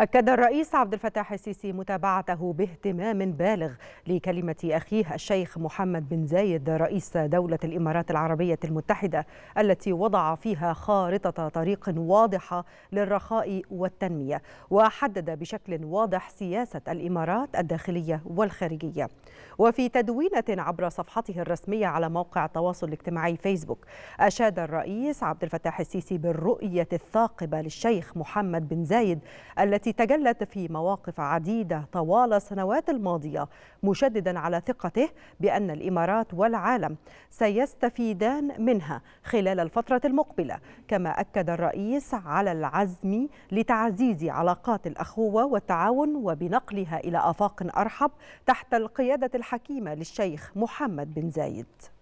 أكد الرئيس عبد الفتاح السيسي متابعته باهتمام بالغ لكلمة أخيه الشيخ محمد بن زايد رئيس دولة الإمارات العربية المتحدة التي وضع فيها خارطة طريق واضحة للرخاء والتنمية وحدد بشكل واضح سياسة الإمارات الداخلية والخارجية وفي تدوينة عبر صفحته الرسمية على موقع التواصل الاجتماعي فيسبوك أشاد الرئيس عبد الفتاح السيسي بالرؤية الثاقبة للشيخ محمد بن زايد التي التي تجلت في مواقف عديدة طوال السنوات الماضية مشددا على ثقته بأن الإمارات والعالم سيستفيدان منها خلال الفترة المقبلة كما أكد الرئيس على العزم لتعزيز علاقات الأخوة والتعاون وبنقلها إلى آفاق أرحب تحت القيادة الحكيمة للشيخ محمد بن زايد